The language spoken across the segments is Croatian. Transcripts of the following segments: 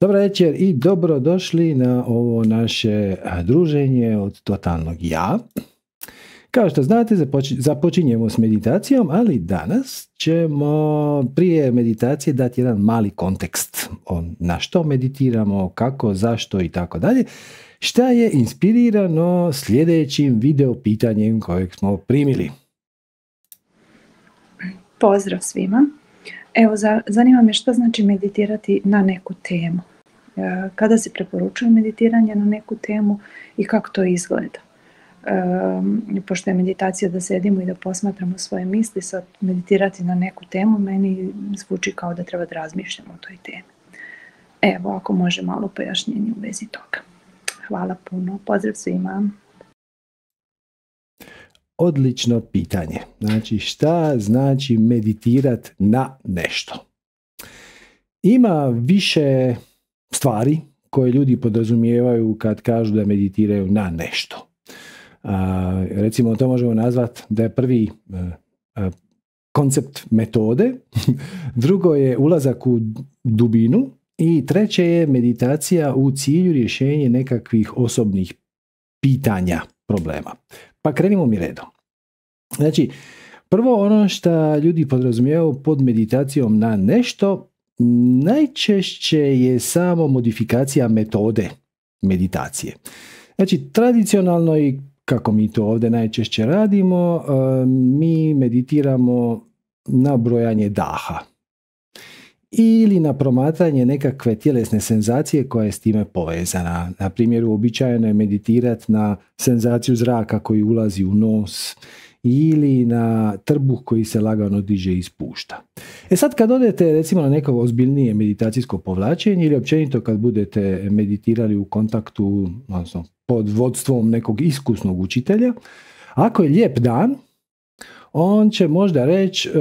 Dobar večer i dobrodošli na ovo naše druženje od totalnog ja. Kao što znate, započinjemo s meditacijom, ali danas ćemo prije meditacije dati jedan mali kontekst. Na što meditiramo, kako, zašto i tako dalje. Šta je inspirirano sljedećim video pitanjem kojeg smo primili? Pozdrav svima. Evo, zanima me što znači meditirati na neku temu. E, kada se preporučuje meditiranje na neku temu i kako to izgleda? E, pošto je meditacija da sedimo i da posmatramo svoje misli, sad meditirati na neku temu meni zvuči kao da treba da razmišljamo o toj temi. Evo, ako može malo pojašnjenje u vezi toga. Hvala puno. Pozdrav svima odlično pitanje. Znači šta znači meditirat na nešto? Ima više stvari koje ljudi podrazumijevaju kad kažu da meditiraju na nešto. recimo to možemo nazvati da je prvi e, e, koncept metode, drugo je ulazak u dubinu i treće je meditacija u cilju rješenja nekakvih osobnih pitanja problema. Pa krenimo mi redom. Znači, prvo ono što ljudi podrazumijevaju pod meditacijom na nešto, najčešće je samo modifikacija metode meditacije. Znači, tradicionalno i kako mi to ovdje najčešće radimo, eh, mi meditiramo na brojanje daha ili na promatranje nekakve tjelesne senzacije koja je s time povezana. Na primjer, uobičajeno je meditirati na senzaciju zraka koji ulazi u nos ili na trbuh koji se lagano diže i ispušta. E sad kad odete recimo na neko ozbiljnije meditacijsko povlačenje ili općenito kad budete meditirali u kontaktu, odnosno pod vodstvom nekog iskusnog učitelja, ako je lijep dan, on će možda reći e,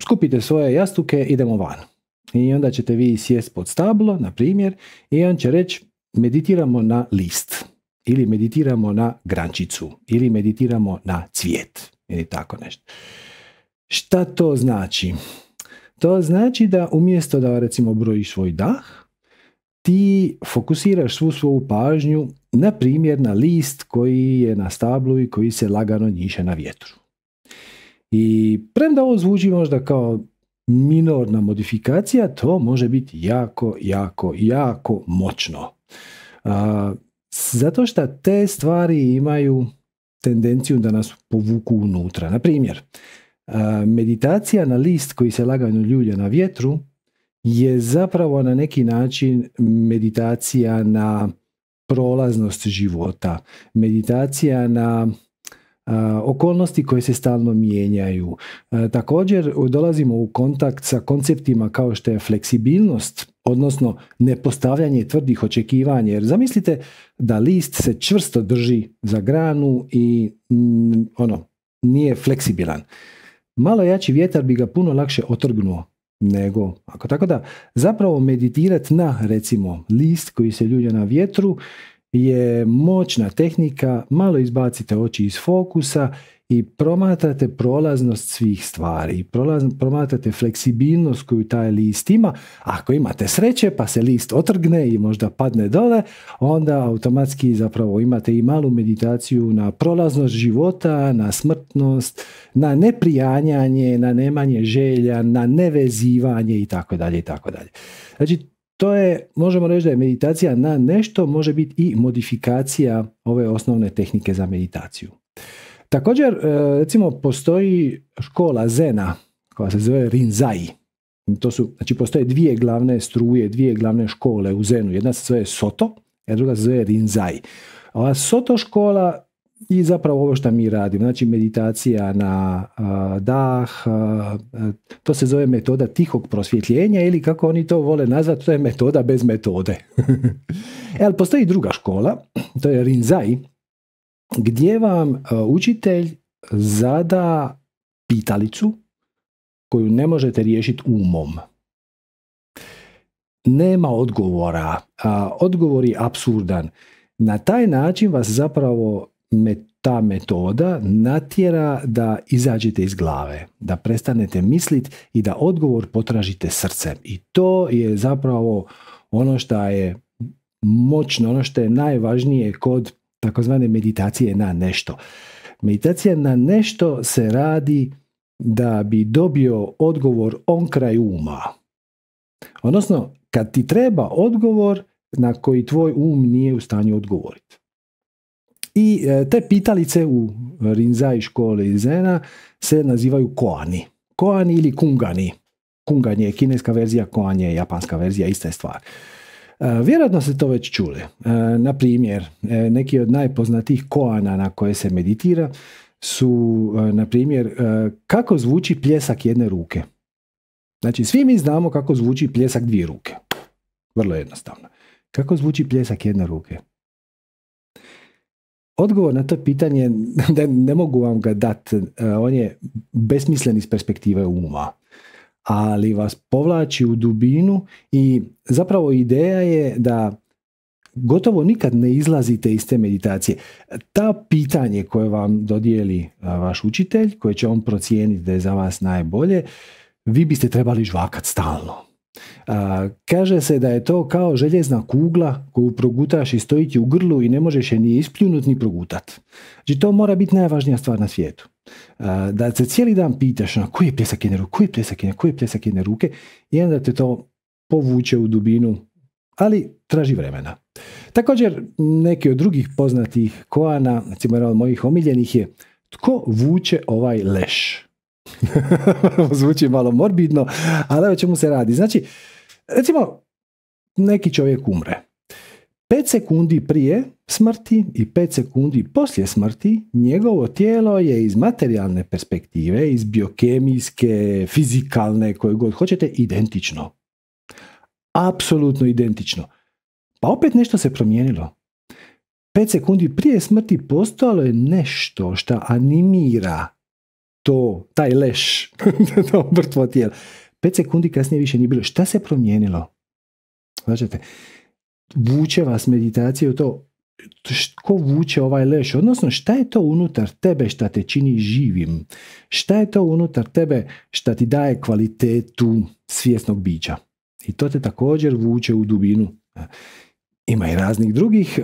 skupite svoje jastuke, idemo van. I onda ćete vi sjest pod stablo, na primjer, i on će reći meditiramo na list, ili meditiramo na grančicu, ili meditiramo na cvijet, ili tako nešto. Šta to znači? To znači da umjesto da recimo brojiš svoj dah, ti fokusiraš svu svoju pažnju na primjer na list koji je na stablu i koji se lagano njiše na vjetru. I premda ovo zvuči možda kao minorna modifikacija, to može biti jako, jako, jako moćno. zato što te stvari imaju tendenciju da nas povuku unutra. Na primjer, meditacija na list koji se lagano ljulja na vjetru je zapravo na neki način meditacija na prolaznost života, meditacija na okolnosti koje se stalno mijenjaju. Također dolazimo u kontakt sa konceptima kao što je fleksibilnost, odnosno nepostavljanje tvrdih očekivanja. Jer zamislite da list se čvrsto drži za granu i mm, ono, nije fleksibilan. Malo jači vjetar bi ga puno lakše otrgnuo nego ako tako da zapravo meditirati na recimo list koji se ljulja na vjetru je moćna tehnika, malo izbacite oči iz fokusa i promatrate prolaznost svih stvari, Prolaz, promatrate fleksibilnost koju taj list ima. Ako imate sreće pa se list otrgne i možda padne dole, onda automatski zapravo imate i malu meditaciju na prolaznost života, na smrtnost, na neprijanjanje, na nemanje želja, na nevezivanje i tako dalje i tako dalje. Znači to je, možemo reći da je meditacija na nešto, može biti i modifikacija ove osnovne tehnike za meditaciju. Također, e, recimo, postoji škola Zena, koja se zove Rinzai. To su, znači, postoje dvije glavne struje, dvije glavne škole u Zenu. Jedna se zove Soto, a druga se zove Rinzai. Ova Soto škola i zapravo ovo što mi radimo, znači meditacija na dah, to se zove metoda tihog prosvjetljenja ili kako oni to vole nazvati, to je metoda bez metode. e, ali postoji druga škola, to je Rinzai, gdje vam učitelj zada pitalicu koju ne možete riješiti umom. Nema odgovora, odgovor je absurdan. Na taj način vas zapravo me ta metoda natjera da izađete iz glave, da prestanete misliti i da odgovor potražite srcem. I to je zapravo ono što je moćno, ono što je najvažnije kod takozvane meditacije na nešto. Meditacija na nešto se radi da bi dobio odgovor on kraj uma. Odnosno, kad ti treba odgovor na koji tvoj um nije u stanju odgovoriti. I e, te pitalice u Rinzai školi Zena se nazivaju koani. Koani ili kungani. Kungan je kineska verzija, koan je japanska verzija, ista je stvar. E, vjerojatno ste to već čuli. E, na primjer, neki od najpoznatijih koana na koje se meditira su, na primjer, kako zvuči pljesak jedne ruke. Znači, svi mi znamo kako zvuči pljesak dvije ruke. Vrlo jednostavno. Kako zvuči pljesak jedne ruke? Odgovor na to pitanje, ne, mogu vam ga dati, e, on je besmislen iz perspektive uma, ali vas povlači u dubinu i zapravo ideja je da gotovo nikad ne izlazite iz te meditacije. Ta pitanje koje vam dodijeli e, vaš učitelj, koje će on procijeniti da je za vas najbolje, vi biste trebali žvakat stalno. A, kaže se da je to kao željezna kugla koju progutaš i stoji ti u grlu i ne možeš je ni ispljunut ni progutat. Znači to mora biti najvažnija stvar na svijetu. da se cijeli dan pitaš na koji je pljesak jedne ruke, koji je pljesak jedne, koji je pljesak ruke i onda te to povuče u dubinu, ali traži vremena. Također, neki od drugih poznatih koana, recimo jedan od mojih omiljenih je tko vuče ovaj leš? Zvuči malo morbidno, ali o čemu se radi. Znači, recimo, neki čovjek umre. 5 sekundi prije smrti i 5 sekundi poslije smrti njegovo tijelo je iz materijalne perspektive, iz biokemijske, fizikalne, koje god hoćete, identično. Apsolutno identično. Pa opet nešto se promijenilo. 5 sekundi prije smrti postalo je nešto što animira to, taj leš na mrtvo tijelo. Pet sekundi kasnije više nije bilo. Šta se promijenilo? Znači, vuče vas meditacija u to ko vuče ovaj leš, odnosno šta je to unutar tebe šta te čini živim, šta je to unutar tebe šta ti daje kvalitetu svjesnog bića. I to te također vuče u dubinu. E, ima i raznih drugih e,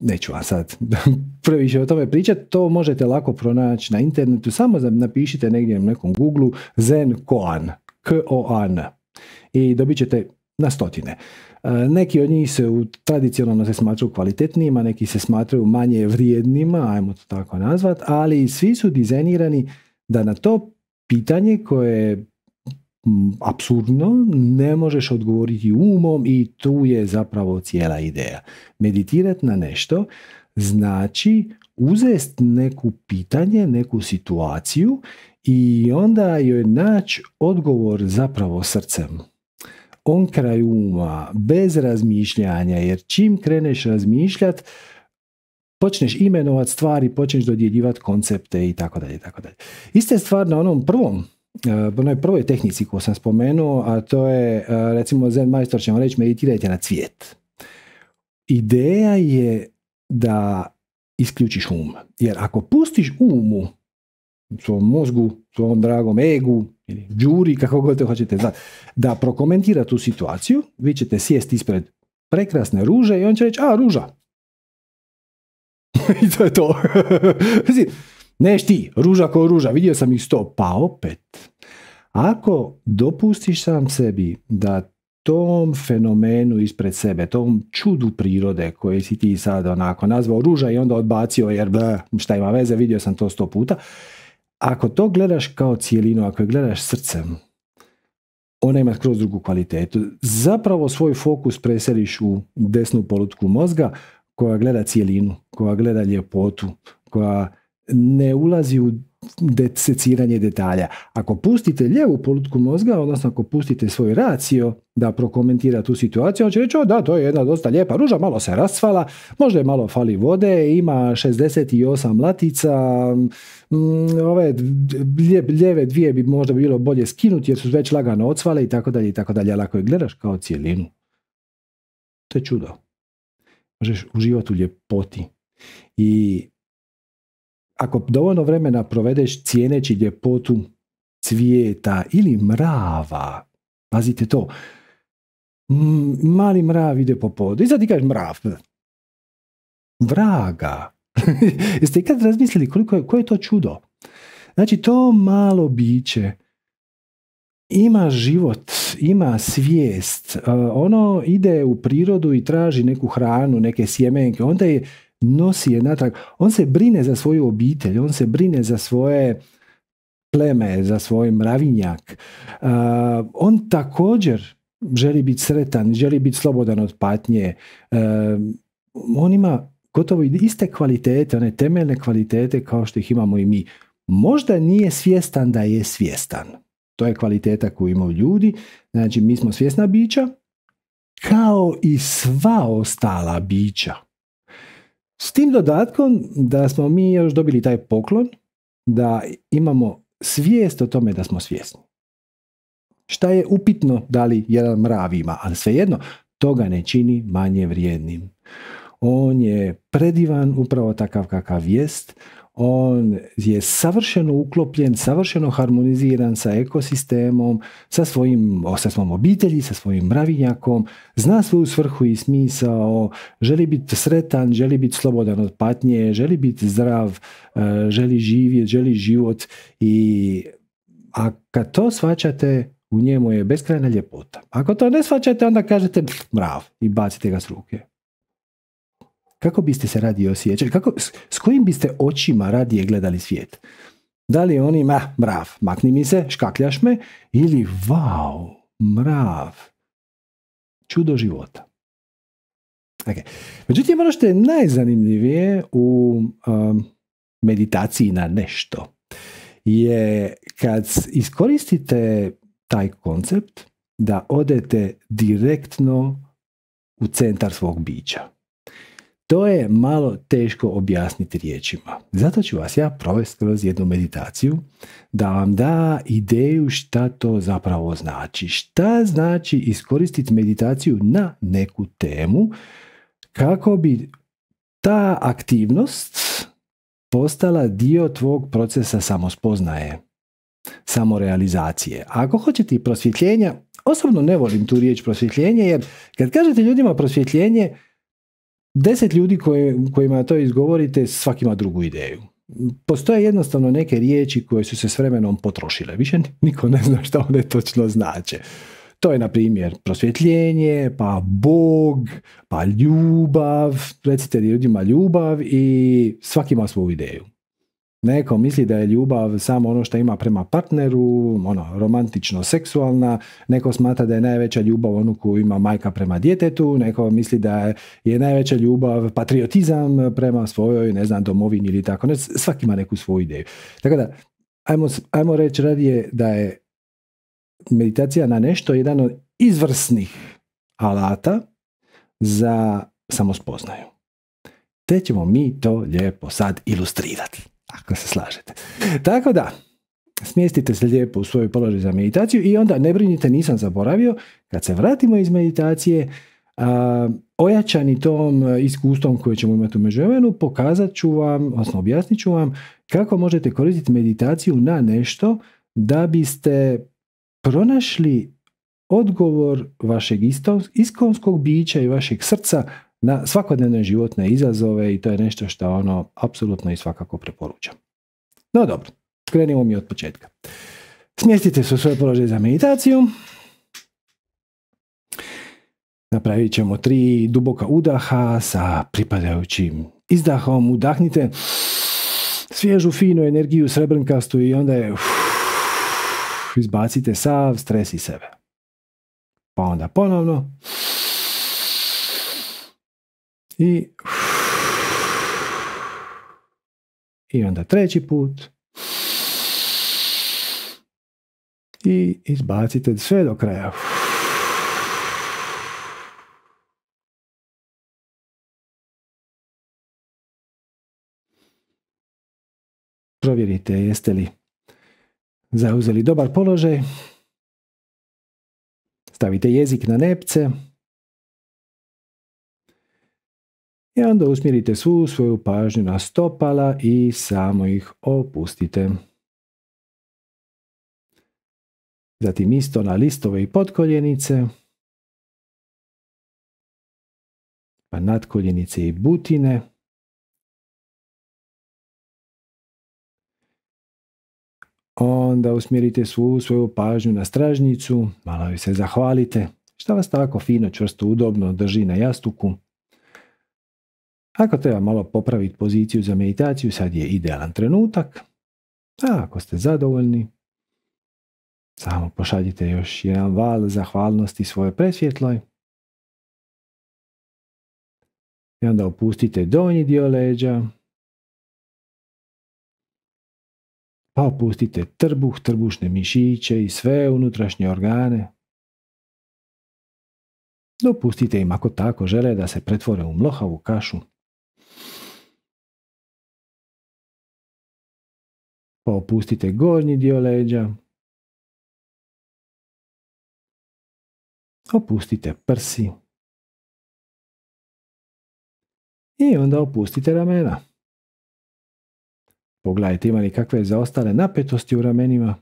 neću vam sad previše o tome pričati, to možete lako pronaći na internetu, samo napišite negdje na nekom Google Zen Koan, k o i dobit ćete na stotine. E, neki od njih se u, tradicionalno se smatraju kvalitetnijima, neki se smatraju manje vrijednima, ajmo to tako nazvat, ali svi su dizajnirani da na to pitanje koje Mm, apsurdno, ne možeš odgovoriti umom i tu je zapravo cijela ideja. Meditirati na nešto znači uzest neku pitanje, neku situaciju i onda joj naći odgovor zapravo srcem. On kraj uma, bez razmišljanja, jer čim kreneš razmišljati, počneš imenovati stvari, počneš dodjeljivati koncepte i tako dalje. Ista je stvar na onom prvom E, po onoj prvoj tehnici koju sam spomenuo, a to je, e, recimo, Zen majstor ćemo reći, meditirajte na cvijet. Ideja je da isključiš um. Jer ako pustiš umu, svom mozgu, svom dragom egu, ili džuri, kako god te hoćete znati, da prokomentira tu situaciju, vi ćete sjesti ispred prekrasne ruže i on će reći, a, ruža. I to je to. Neš ti, ruža ko ruža, vidio sam ih sto, pa opet. Ako dopustiš sam sebi da tom fenomenu ispred sebe, tom čudu prirode koje si ti sad onako nazvao ruža i onda odbacio jer bla, šta ima veze, vidio sam to sto puta. Ako to gledaš kao cijelinu, ako je gledaš srcem, ona ima kroz drugu kvalitetu. Zapravo svoj fokus preseliš u desnu polutku mozga koja gleda cijelinu, koja gleda ljepotu, koja ne ulazi u seciranje detalja. Ako pustite lijevu polutku mozga, odnosno ako pustite svoj racio da prokomentira tu situaciju, on će reći, o da, to je jedna dosta lijepa ruža, malo se rasvala, možda je malo fali vode, ima 68 latica, mm, ove ljeve dvije bi možda bilo bolje skinuti jer su već lagano odsvale i tako dalje i tako dalje, ali ako je gledaš kao cijelinu, to je čudo. Možeš uživati u ljepoti. I ako dovoljno vremena provedeš cijeneći ljepotu cvijeta ili mrava, pazite to, mali mrav ide po podu i sad ti kažeš mrav, vraga. Jeste ikad razmislili koliko koje je to čudo? Znači to malo biće ima život, ima svijest, e, ono ide u prirodu i traži neku hranu, neke sjemenke, onda je nosi je natrag. On se brine za svoju obitelj, on se brine za svoje pleme, za svoj mravinjak. Uh, on također želi biti sretan, želi biti slobodan od patnje. Uh, on ima gotovo iste kvalitete, one temeljne kvalitete kao što ih imamo i mi. Možda nije svjestan da je svjestan. To je kvaliteta koju imaju ljudi. Znači, mi smo svjesna bića kao i sva ostala bića. S tim dodatkom da smo mi još dobili taj poklon da imamo svijest o tome da smo svjesni. Šta je upitno da li jedan mrav ima, ali svejedno, to ga ne čini manje vrijednim. On je predivan, upravo takav kakav jest, on je savršeno uklopljen, savršeno harmoniziran sa ekosistemom, sa svojim, sa obitelji, sa svojim mravinjakom, zna svoju svrhu i smisao, želi biti sretan, želi biti slobodan od patnje, želi biti zdrav, e, želi živjeti, želi život i a kad to svačate, u njemu je beskrajna ljepota. Ako to ne svačate, onda kažete mrav i bacite ga s ruke. Kako biste se radije osjećali? Kako, s, kojim biste očima radije gledali svijet? Da li oni, ma, mrav, makni mi se, škakljaš me, ili, wow, mrav, čudo života. Okay. Međutim, ono što je najzanimljivije u um, meditaciji na nešto je kad iskoristite taj koncept da odete direktno u centar svog bića. To je malo teško objasniti riječima. Zato ću vas ja provesti kroz jednu meditaciju da vam da ideju šta to zapravo znači. Šta znači iskoristiti meditaciju na neku temu kako bi ta aktivnost postala dio tvog procesa samospoznaje, samorealizacije. Ako hoćete i prosvjetljenja, osobno ne volim tu riječ prosvjetljenje jer kad kažete ljudima prosvjetljenje, Deset ljudi koje, kojima to izgovorite svaki ima drugu ideju. Postoje jednostavno neke riječi koje su se s vremenom potrošile. Više niko ne zna što one točno znače. To je, na primjer, prosvjetljenje, pa Bog, pa ljubav. Recite ljudima ljubav i svaki ima svoju ideju. Neko misli da je ljubav samo ono što ima prema partneru, ono, romantično, seksualna. Neko smatra da je najveća ljubav onu koju ima majka prema djetetu. Neko misli da je najveća ljubav patriotizam prema svojoj, ne znam, domovini ili tako. Ne, svaki ima neku svoju ideju. Tako da, ajmo, ajmo reći radije da je meditacija na nešto jedan od izvrsnih alata za samospoznaju. Te ćemo mi to lijepo sad ilustrirati ako se slažete. Tako da, smjestite se lijepo u svoju položaj za meditaciju i onda ne brinite, nisam zaboravio, kad se vratimo iz meditacije, a, ojačani tom iskustvom koje ćemo imati u međuvremenu, pokazat ću vam, odnosno objasnit ću vam kako možete koristiti meditaciju na nešto da biste pronašli odgovor vašeg iskonskog bića i vašeg srca na svakodnevne životne izazove i to je nešto što ono apsolutno i svakako preporučam. No dobro, krenimo mi od početka. Smjestite se u svoj položaj za meditaciju. Napravit ćemo tri duboka udaha sa pripadajućim izdahom. Udahnite svježu, finu energiju, srebrnkastu i onda je izbacite sav stres i sebe. Pa onda ponovno. I, I onda treći put. I izbacite sve do kraja. Provjerite jeste li zauzeli dobar položaj. Stavite jezik na nepce. I onda usmjerite svu svoju pažnju na stopala i samo ih opustite. Zatim isto na listove i podkoljenice. Pa nadkoljenice i butine. Onda usmjerite svu svoju pažnju na stražnicu, malo se zahvalite. Šta vas tako fino, čvrsto, udobno drži na jastuku? Ako treba malo popraviti poziciju za meditaciju, sad je idealan trenutak. A ako ste zadovoljni, samo pošaljite još jedan val zahvalnosti svoje presvjetloj. I onda opustite donji dio leđa. Pa opustite trbuh, trbušne mišiće i sve unutrašnje organe. Dopustite im ako tako žele da se pretvore u mlohavu kašu. Pa opustite gornji dio leđa. Opustite prsi. I onda opustite ramena. Pogledajte ima li kakve zaostale napetosti u ramenima.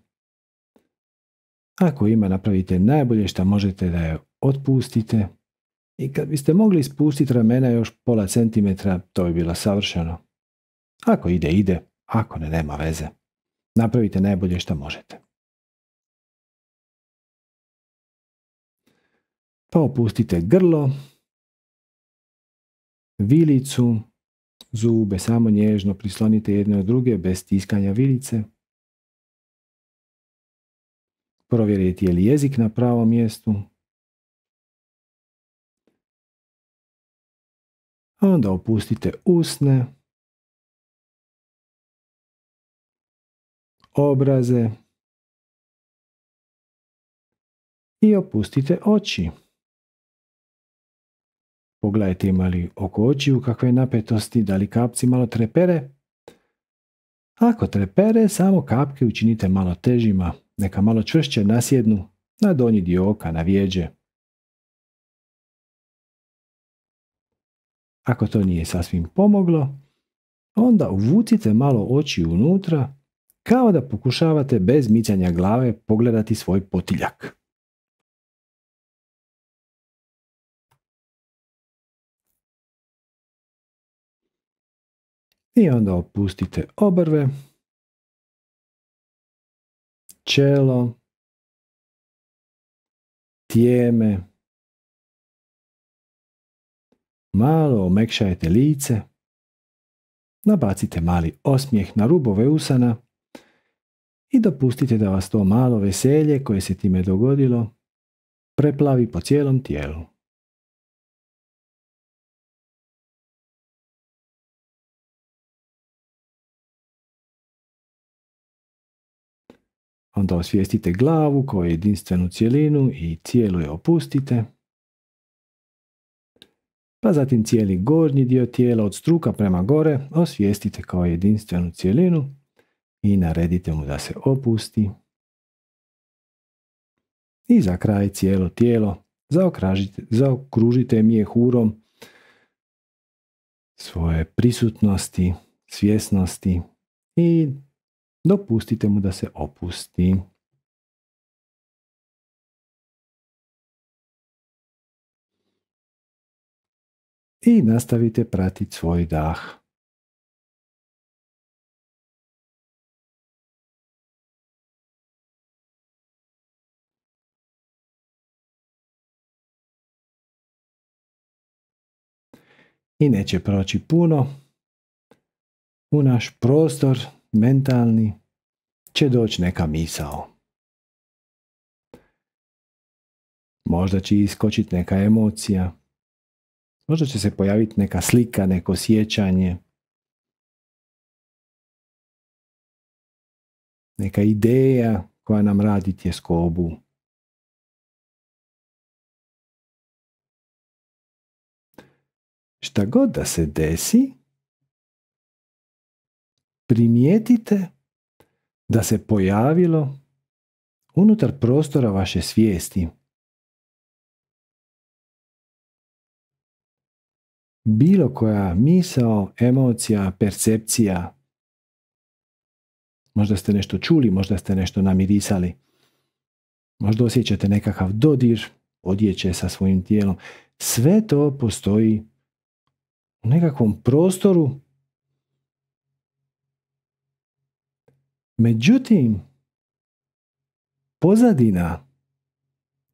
Ako ima, napravite najbolje što možete da je otpustite. I kad biste mogli spustiti ramena još pola centimetra, to bi bilo savršeno. Ako ide, ide. Ako ne, nema veze. Napravite najbolje što možete. Pa opustite grlo, vilicu, zube samo nježno prislonite jedne od druge bez tiskanja vilice. Provjerite je li jezik na pravom mjestu. Onda opustite usne. obraze i opustite oči. Pogledajte li oko očiju kakve napetosti, da li kapci malo trepere. Ako trepere, samo kapke učinite malo težima, neka malo čvršće nasjednu na donji dio oka, na vjeđe. Ako to nije sasvim pomoglo, onda uvucite malo oči unutra kao da pokušavate bez micanja glave pogledati svoj potiljak. I onda opustite obrve, čelo, tijeme, malo omekšajte lice, nabacite mali osmijeh na rubove usana i dopustite da vas to malo veselje koje se time dogodilo preplavi po cijelom tijelu. Onda osvijestite glavu kao jedinstvenu cjelinu i cijelu je opustite. Pa zatim cijeli gornji dio tijela od struka prema gore osvijestite kao jedinstvenu cijelinu i naredite mu da se opusti. I za kraj cijelo tijelo zaokružite, zaokružite mijehurom svoje prisutnosti, svjesnosti i dopustite mu da se opusti. I nastavite pratiti svoj dah. i neće proći puno. U naš prostor mentalni će doći neka misao. Možda će iskočiti neka emocija. Možda će se pojaviti neka slika, neko sjećanje. Neka ideja koja nam radi tjeskobu. šta god da se desi, primijetite da se pojavilo unutar prostora vaše svijesti bilo koja misao, emocija, percepcija. Možda ste nešto čuli, možda ste nešto namirisali. Možda osjećate nekakav dodir, odjeće sa svojim tijelom. Sve to postoji u nekakvom prostoru. Međutim, pozadina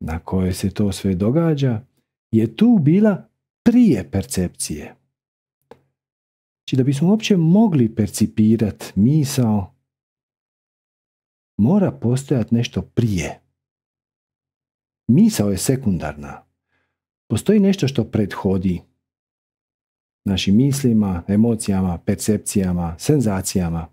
na kojoj se to sve događa je tu bila prije percepcije. Znači da bismo uopće mogli percipirati misao, mora postojati nešto prije. Misao je sekundarna. Postoji nešto što prethodi našim mislima, emocijama, percepcijama, senzacijama.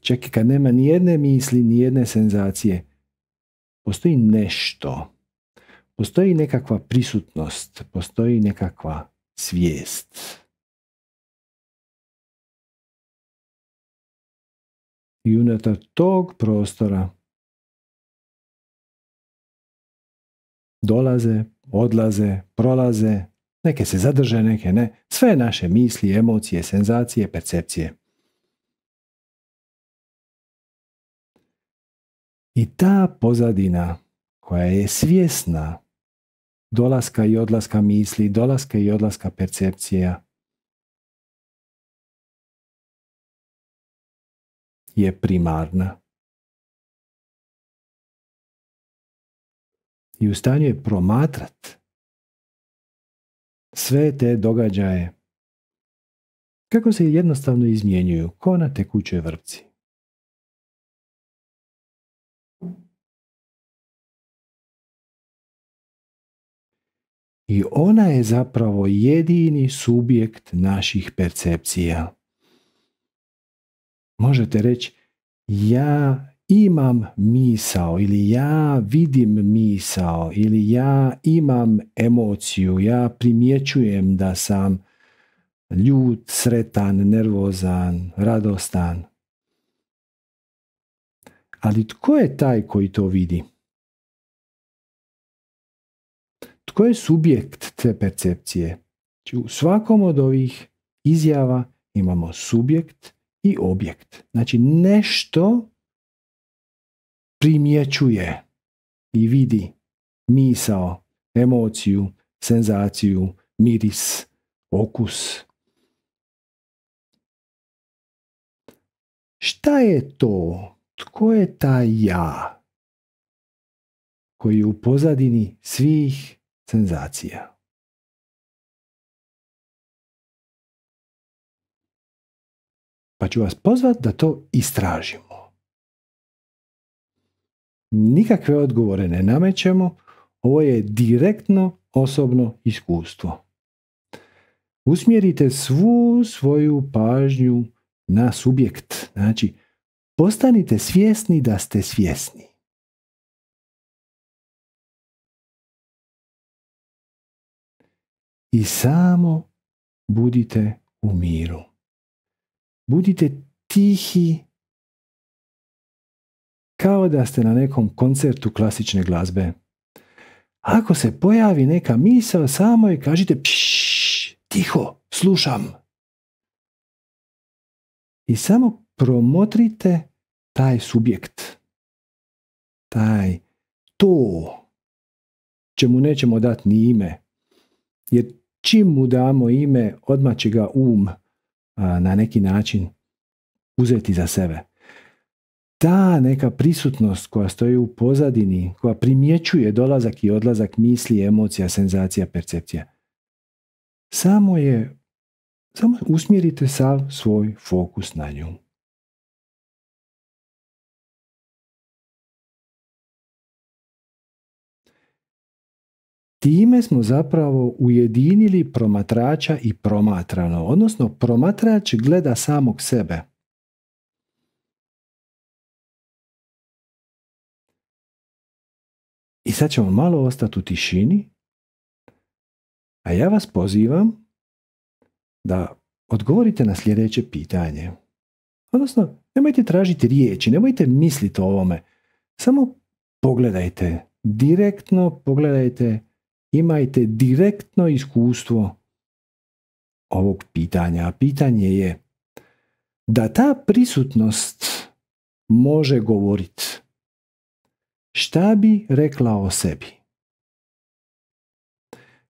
Čak i kad nema ni jedne misli, ni jedne senzacije, postoji nešto. Postoji nekakva prisutnost, postoji nekakva svijest. I unutar tog prostora dolaze, odlaze, prolaze, neke se zadrže, neke ne, sve naše misli, emocije, senzacije, percepcije. I ta pozadina koja je svjesna dolaska i odlaska misli, dolaska i odlaska percepcija, je primarna. i u stanju je promatrat sve te događaje kako se jednostavno izmjenjuju ko na tekućoj vrpci. I ona je zapravo jedini subjekt naših percepcija. Možete reći, ja imam misao ili ja vidim misao ili ja imam emociju, ja primjećujem da sam ljut, sretan, nervozan, radostan. Ali tko je taj koji to vidi? Tko je subjekt te percepcije? Znači, u svakom od ovih izjava imamo subjekt i objekt. Znači nešto primjećuje i vidi misao, emociju, senzaciju, miris, okus. Šta je to? Tko je ta ja koji je u pozadini svih senzacija? Pa ću vas pozvat da to istražimo nikakve odgovore ne namećemo, ovo je direktno osobno iskustvo. Usmjerite svu svoju pažnju na subjekt, znači postanite svjesni da ste svjesni. I samo budite u miru. Budite tihi kao da ste na nekom koncertu klasične glazbe. Ako se pojavi neka misao, samo je kažite pšš, tiho, slušam. I samo promotrite taj subjekt. Taj to čemu nećemo dati ni ime. Jer čim mu damo ime, odmah će ga um na neki način uzeti za sebe ta neka prisutnost koja stoji u pozadini, koja primjećuje dolazak i odlazak misli, emocija, senzacija, percepcija, samo je, samo usmjerite sav svoj fokus na nju. Time smo zapravo ujedinili promatrača i promatrano, odnosno promatrač gleda samog sebe sad ćemo malo ostati u tišini, a ja vas pozivam da odgovorite na sljedeće pitanje. Odnosno, nemojte tražiti riječi, nemojte misliti o ovome. Samo pogledajte, direktno pogledajte, imajte direktno iskustvo ovog pitanja. A pitanje je da ta prisutnost može govoriti. Šta bi rekla o sebi?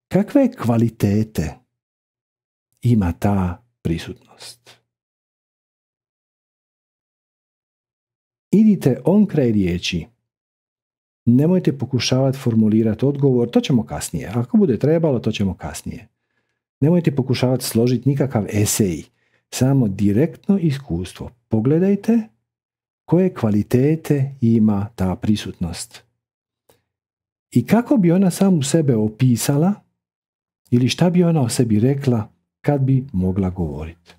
Kakve kvalitete ima ta prisutnost? Idite on kraj riječi. Nemojte pokušavati formulirati odgovor, to ćemo kasnije. Ako bude trebalo, to ćemo kasnije. Nemojte pokušavati složiti nikakav esej, samo direktno iskustvo. Pogledajte koje kvalitete ima ta prisutnost. I kako bi ona samu sebe opisala ili šta bi ona o sebi rekla kad bi mogla govoriti.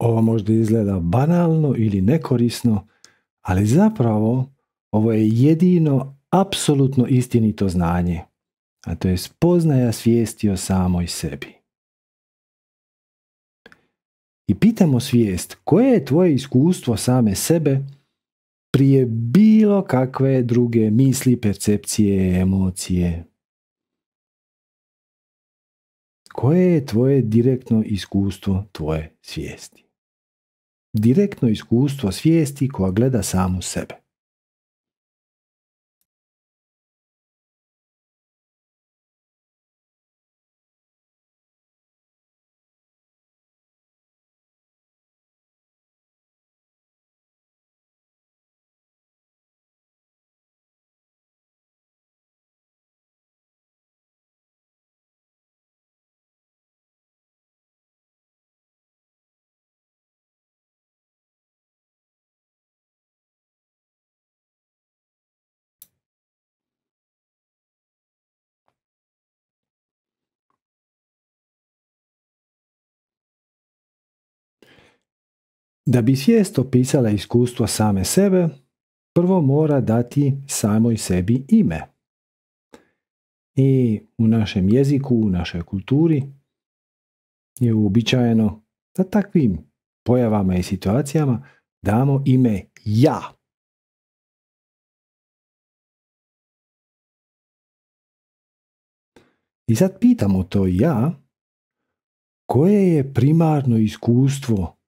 Ovo možda izgleda banalno ili nekorisno, ali zapravo ovo je jedino apsolutno istinito znanje, a to je spoznaja svijesti o samoj sebi. I pitamo svijest koje je tvoje iskustvo same sebe prije bilo kakve druge misli, percepcije, emocije. Koje je tvoje direktno iskustvo tvoje svijesti? direktno iskustvo svijesti koja gleda samu sebe. Da bi svijest opisala iskustvo same sebe, prvo mora dati samoj sebi ime. I u našem jeziku, u našoj kulturi je uobičajeno da takvim pojavama i situacijama damo ime ja. I sad pitamo to ja, koje je primarno iskustvo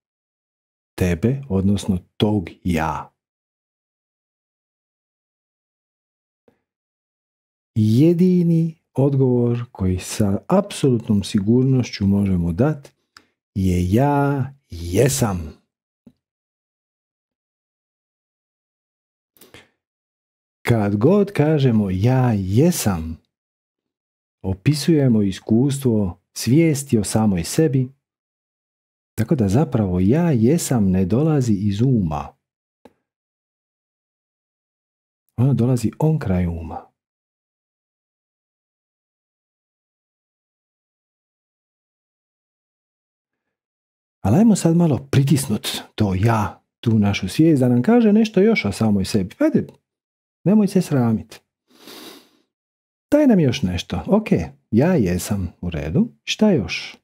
tebe, odnosno tog ja. Jedini odgovor koji sa apsolutnom sigurnošću možemo dati je ja jesam. Kad god kažemo ja jesam, opisujemo iskustvo svijesti o samoj sebi, tako da zapravo ja jesam ne dolazi iz uma. Ono dolazi on kraj uma. Ali ajmo sad malo pritisnut to ja, tu našu svijest, da nam kaže nešto još o samoj sebi. Ajde, nemoj se sramiti. Daj nam još nešto. Ok, ja jesam u redu. Šta još?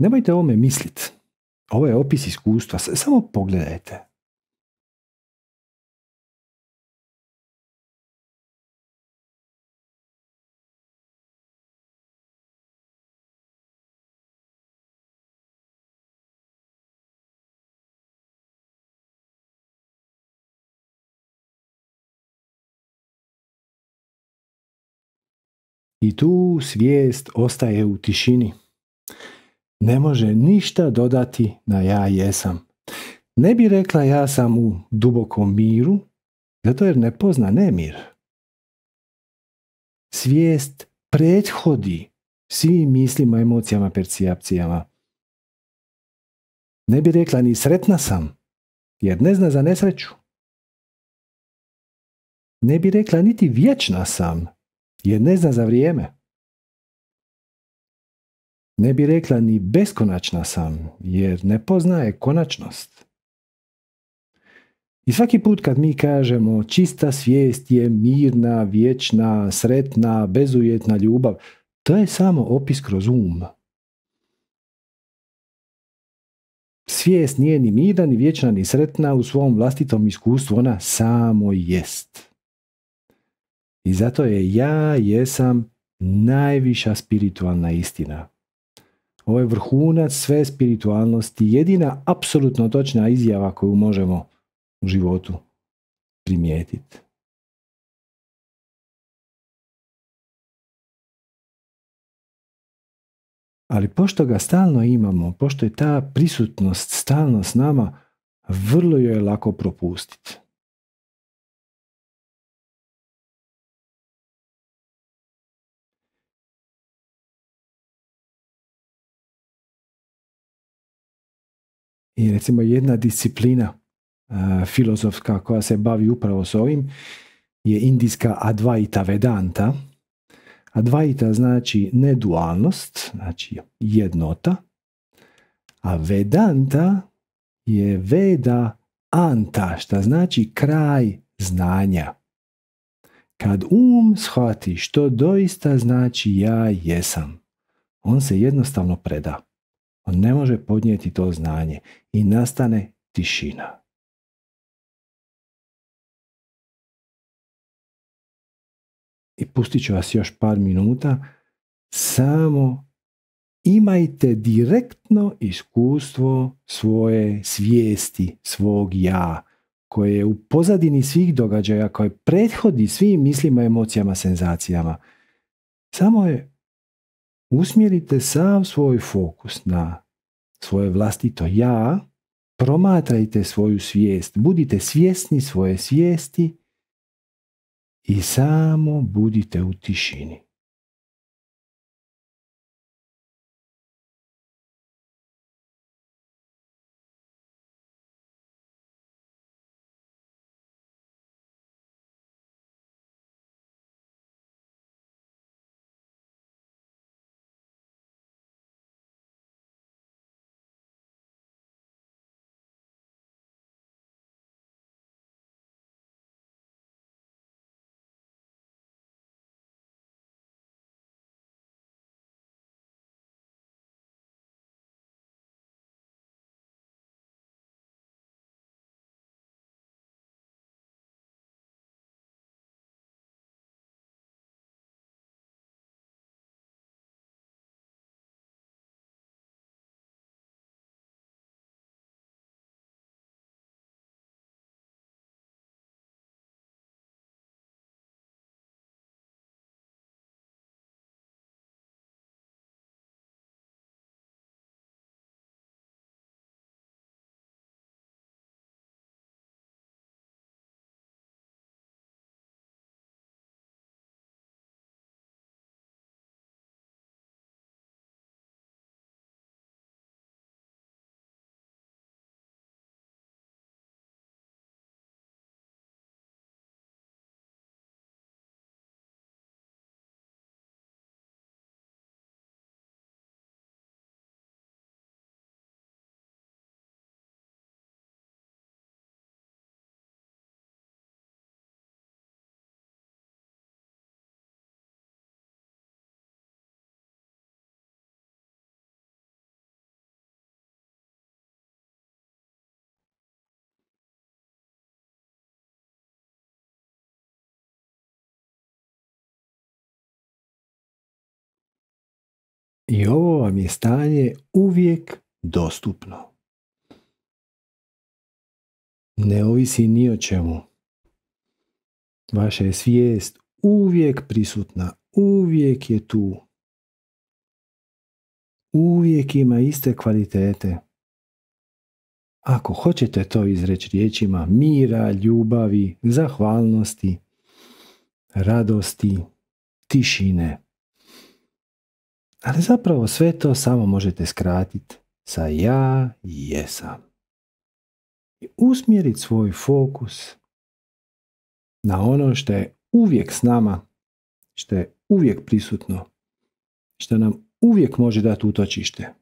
Nemojte ovome misliti. Ovo je opis iskustva. Samo pogledajte. I tu svijest ostaje u tišini ne može ništa dodati na ja jesam. Ne bi rekla ja sam u dubokom miru, zato jer ne pozna nemir. Svijest prethodi svim mislima, emocijama, percepcijama. Ne bi rekla ni sretna sam, jer ne zna za nesreću. Ne bi rekla niti vječna sam, jer ne zna za vrijeme. Ne bi rekla ni beskonačna sam, jer ne poznaje konačnost. I svaki put kad mi kažemo čista svijest je mirna, vječna, sretna, bezujetna ljubav, to je samo opis kroz um. Svijest nije ni mirna, ni vječna, ni sretna u svom vlastitom iskustvu, ona samo jest. I zato je ja jesam najviša spiritualna istina. Ovo je vrhunac sve spiritualnosti, jedina apsolutno točna izjava koju možemo u životu primijetiti. Ali pošto ga stalno imamo, pošto je ta prisutnost stalno s nama, vrlo joj je lako propustiti. I recimo jedna disciplina e, filozofska koja se bavi upravo s ovim je indijska Advaita Vedanta. Advaita znači nedualnost, znači jednota, a Vedanta je Veda Anta, što znači kraj znanja. Kad um shvati što doista znači ja jesam, on se jednostavno preda. On ne može podnijeti to znanje i nastane tišina. I pustit ću vas još par minuta. Samo imajte direktno iskustvo svoje svijesti, svog ja, koje je u pozadini svih događaja, koje prethodi svim mislima, emocijama, senzacijama. Samo je usmjerite sam svoj fokus na svoje vlastito ja Promatrajte svoju svijest, budite svjesni svoje svijesti i samo budite u tišini. I ovo vam je stanje uvijek dostupno. Ne ovisi ni o čemu. Vaša je svijest uvijek prisutna, uvijek je tu. Uvijek ima iste kvalitete. Ako hoćete to izreći riječima mira, ljubavi, zahvalnosti, radosti, tišine, ali zapravo sve to samo možete skratiti sa ja i jesam. I usmjeriti svoj fokus na ono što je uvijek s nama, što je uvijek prisutno, što nam uvijek može dati utočište.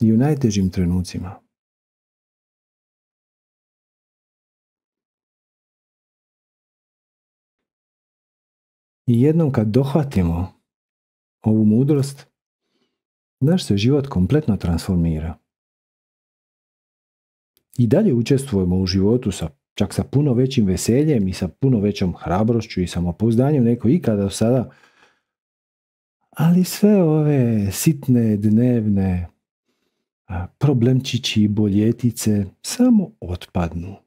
I u najtežim trenucima. I jednom kad dohvatimo ovu mudrost, naš se život kompletno transformira. I dalje učestvujemo u životu sa čak sa puno većim veseljem i sa puno većom hrabrošću i samopouzdanjem neko ikada do sada. Ali sve ove sitne, dnevne problemčići i boljetice samo otpadnu.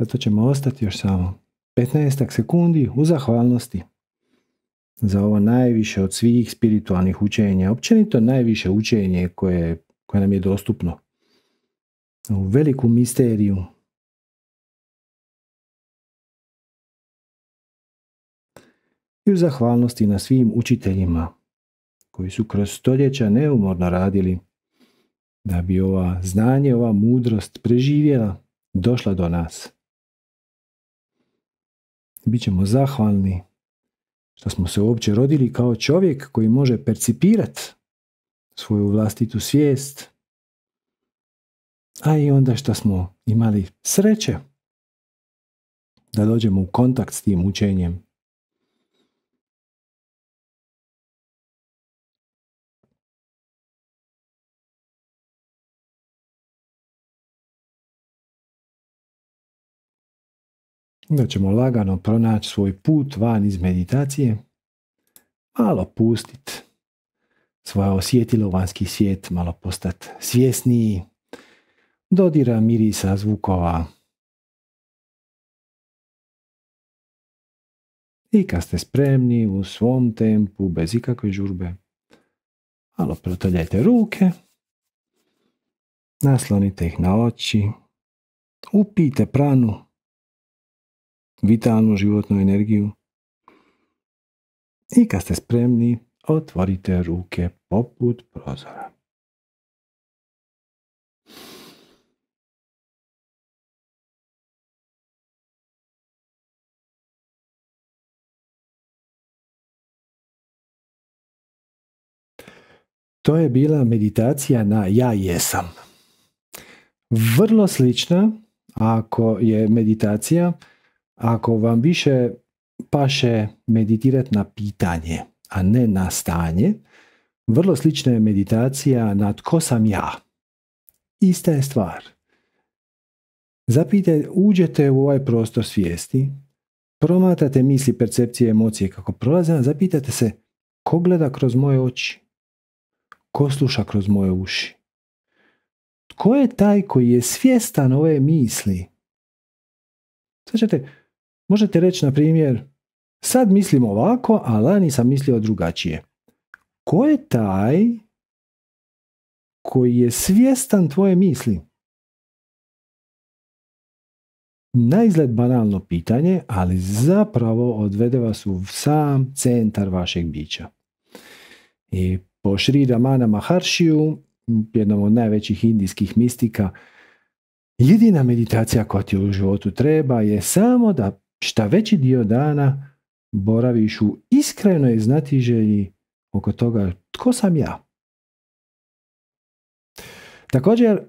Zato ćemo ostati još samo 15 sekundi u zahvalnosti za ovo najviše od svih spiritualnih učenja, općenito najviše učenje koje, koje nam je dostupno. U veliku misteriju i u zahvalnosti na svim učiteljima koji su kroz stoljeća neumorno radili da bi ova znanje, ova mudrost preživjela, došla do nas bit ćemo zahvalni što smo se uopće rodili kao čovjek koji može percipirat svoju vlastitu svijest, a i onda što smo imali sreće da dođemo u kontakt s tim učenjem da ćemo lagano pronaći svoj put van iz meditacije, malo pustit svoje osjetilo vanjski svijet, malo postati svjesniji, dodira mirisa, zvukova. I kad ste spremni u svom tempu, bez ikakve žurbe, malo protoljajte ruke, naslonite ih na oči, upijte pranu vitalnu životnu energiju. I kad ste spremni, otvorite ruke poput prozora. To je bila meditacija na ja jesam. Vrlo slična, ako je meditacija, ako vam više paše meditirati na pitanje, a ne na stanje, vrlo slična je meditacija na tko sam ja. Ista je stvar. Zapitajte, uđete u ovaj prostor svijesti, promatrate misli, percepcije, emocije kako prolaze, Zapitate se ko gleda kroz moje oči, ko sluša kroz moje uši, tko je taj koji je svjestan ove misli. Sad ćete, Možete reći, na primjer, sad mislim ovako, a lani sam mislio drugačije. Ko je taj koji je svjestan tvoje misli? Naizgled banalno pitanje, ali zapravo odvede vas u sam centar vašeg bića. I po Šri Ramana Maharshiju, jednom od najvećih indijskih mistika, jedina meditacija koja ti u životu treba je samo da šta veći dio dana boraviš u iskrenoj znatiželji oko toga tko sam ja. Također, e,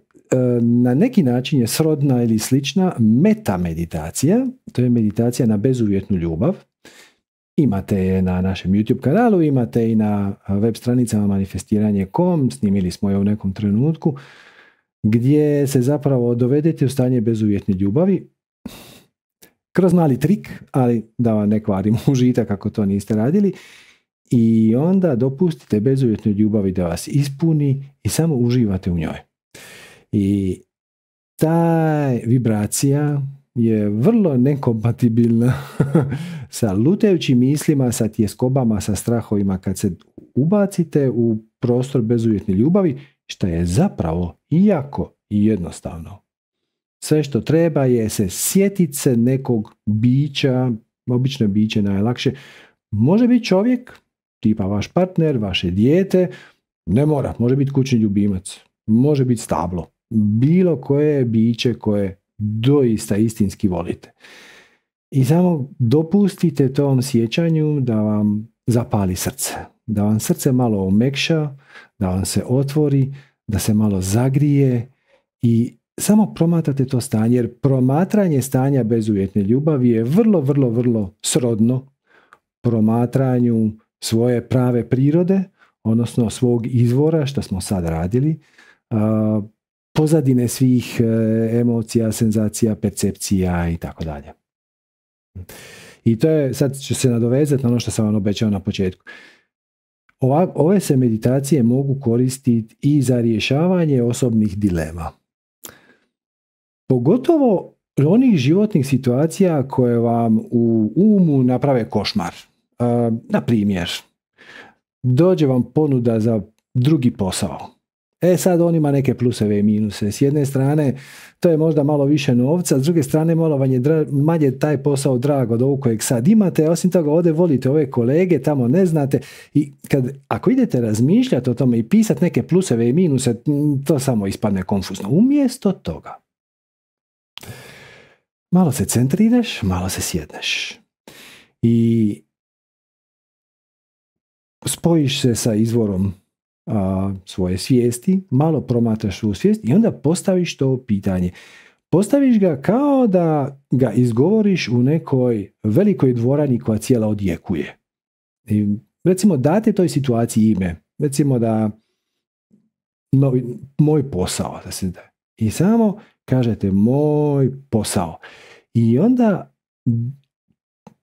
na neki način je srodna ili slična meta meditacija, to je meditacija na bezuvjetnu ljubav. Imate je na našem YouTube kanalu, imate i na web stranicama manifestiranje.com, snimili smo je u nekom trenutku, gdje se zapravo dovedete u stanje bezuvjetne ljubavi, kroz mali trik, ali da vam ne kvarim užitak kako to niste radili. I onda dopustite bezuvjetnoj ljubavi da vas ispuni i samo uživate u njoj. I ta vibracija je vrlo nekompatibilna sa lutejućim mislima, sa tjeskobama, sa strahovima kad se ubacite u prostor bezuvjetne ljubavi, što je zapravo jako jednostavno. Sve što treba je se sjetit se nekog bića, obično biće najlakše. Može biti čovjek, tipa vaš partner, vaše dijete, ne mora, može biti kućni ljubimac, može biti stablo, bilo koje biće koje doista istinski volite. I samo dopustite tom sjećanju da vam zapali srce, da vam srce malo omekša, da vam se otvori, da se malo zagrije i samo promatrate to stanje, jer promatranje stanja bezuvjetne ljubavi je vrlo, vrlo, vrlo srodno promatranju svoje prave prirode, odnosno svog izvora, što smo sad radili, pozadine svih e, emocija, senzacija, percepcija i tako dalje. I to je, sad ću se nadovezati na ono što sam vam obećao na početku. ove se meditacije mogu koristiti i za rješavanje osobnih dilema. Pogotovo onih životnih situacija koje vam u umu naprave košmar. E, na primjer, dođe vam ponuda za drugi posao. E sad on ima neke pluseve i minuse. S jedne strane to je možda malo više novca, s druge strane malo vam je manje taj posao drag od ovog kojeg sad imate, osim toga ovdje volite ove kolege, tamo ne znate. I kad, ako idete razmišljati o tome i pisati neke pluseve i minuse, to samo ispadne konfuzno. Umjesto toga, Malo se centriraš, malo se sjedneš. I spojiš se sa izvorom a, svoje svijesti, malo promatraš svoju svijest i onda postaviš to pitanje. Postaviš ga kao da ga izgovoriš u nekoj velikoj dvorani koja cijela odjekuje. I recimo date toj situaciji ime. Recimo da moj posao, da se da i samo kažete moj posao. I onda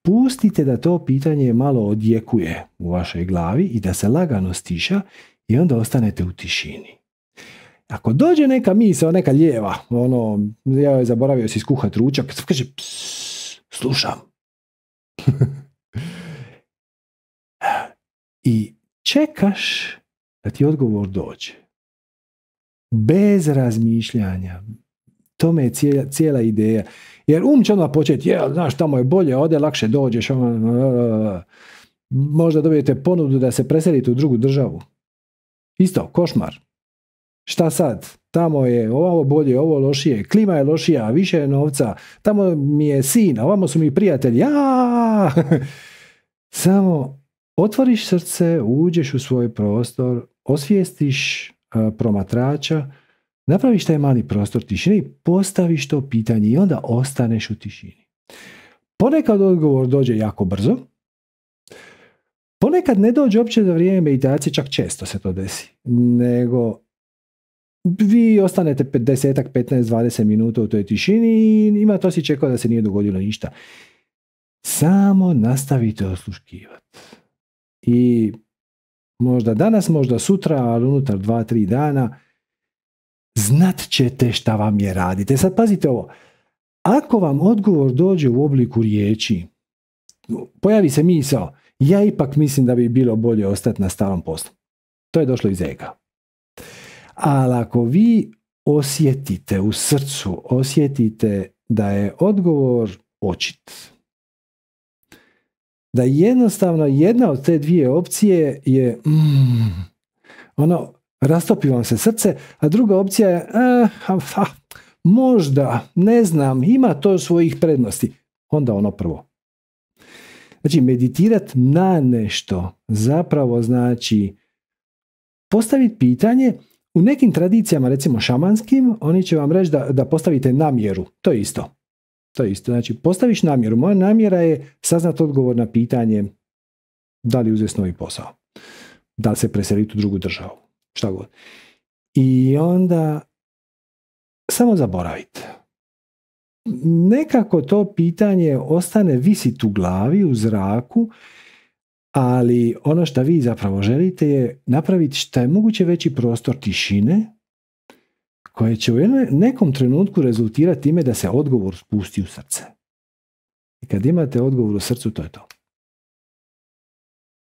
pustite da to pitanje malo odjekuje u vašoj glavi i da se lagano stiša i onda ostanete u tišini. Ako dođe neka misao neka lijeva, ono, ja je zaboravio si skuhat ručak, kaže, slušam. I čekaš da ti odgovor dođe. Bez razmišljanja. Tome je cijela, ideja. Jer um će odmah početi, je, znaš, tamo je bolje, ode, lakše dođeš. Ono, ono, ono, Možda dobijete ponudu da se preselite u drugu državu. Isto, košmar. Šta sad? Tamo je ovo bolje, ovo lošije, klima je lošija, više je novca, tamo mi je sin, ovamo su mi prijatelji. Ja! Samo otvoriš srce, uđeš u svoj prostor, osvijestiš E, promatrača, napraviš taj mali prostor tišine i postaviš to pitanje i onda ostaneš u tišini. Ponekad odgovor dođe jako brzo, ponekad ne dođe uopće za vrijeme meditacije, čak često se to desi, nego vi ostanete 10, 15, 20 minuta u toj tišini i to si čekao da se nije dogodilo ništa. Samo nastavite osluškivati. I možda danas, možda sutra, ali unutar dva, tri dana, znat ćete šta vam je radite. Sad pazite ovo, ako vam odgovor dođe u obliku riječi, pojavi se misao, ja ipak mislim da bi bilo bolje ostati na starom poslu. To je došlo iz ega. Ali ako vi osjetite u srcu, osjetite da je odgovor očit, da jednostavno jedna od te dvije opcije je mm, ono, rastopi vam se srce, a druga opcija je eh, možda, ne znam, ima to svojih prednosti. Onda ono prvo. Znači, meditirati na nešto zapravo znači postaviti pitanje u nekim tradicijama, recimo šamanskim, oni će vam reći da, da postavite namjeru. To je isto. To je isto. Znači, postaviš namjeru. Moja namjera je saznati odgovor na pitanje da li uzeti novi posao, da li se preseliti u drugu državu, šta god. I onda samo zaboravit. Nekako to pitanje ostane visiti u glavi, u zraku, ali ono što vi zapravo želite je napraviti što je moguće veći prostor tišine koje će u nekom trenutku rezultirati time da se odgovor spusti u srce. I kad imate odgovor u srcu, to je to.